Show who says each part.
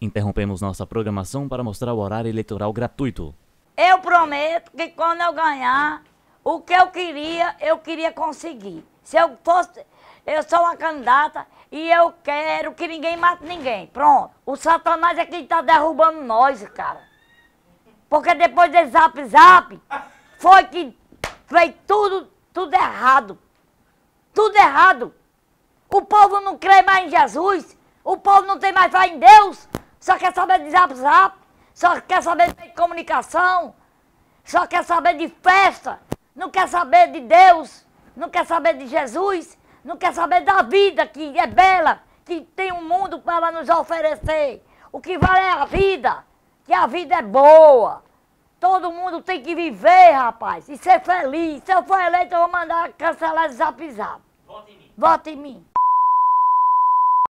Speaker 1: Interrompemos nossa programação para mostrar o horário eleitoral gratuito.
Speaker 2: Eu prometo que quando eu ganhar, o que eu queria, eu queria conseguir. Se eu fosse, eu sou uma candidata e eu quero que ninguém mate ninguém. Pronto. O Satanás é quem está derrubando nós, cara. Porque depois desse zap zap, foi que fez tudo, tudo errado. Tudo errado. O povo não crê mais em Jesus. O povo não tem mais fé em Deus só quer saber de zap zap, só quer saber de comunicação, só quer saber de festa, não quer saber de Deus, não quer saber de Jesus, não quer saber da vida que é bela, que tem um mundo para nos oferecer. O que vale é a vida, que a vida é boa. Todo mundo tem que viver, rapaz, e ser feliz. Se eu for eleito, eu vou mandar cancelar zap zap. Vote em mim. Vote em mim.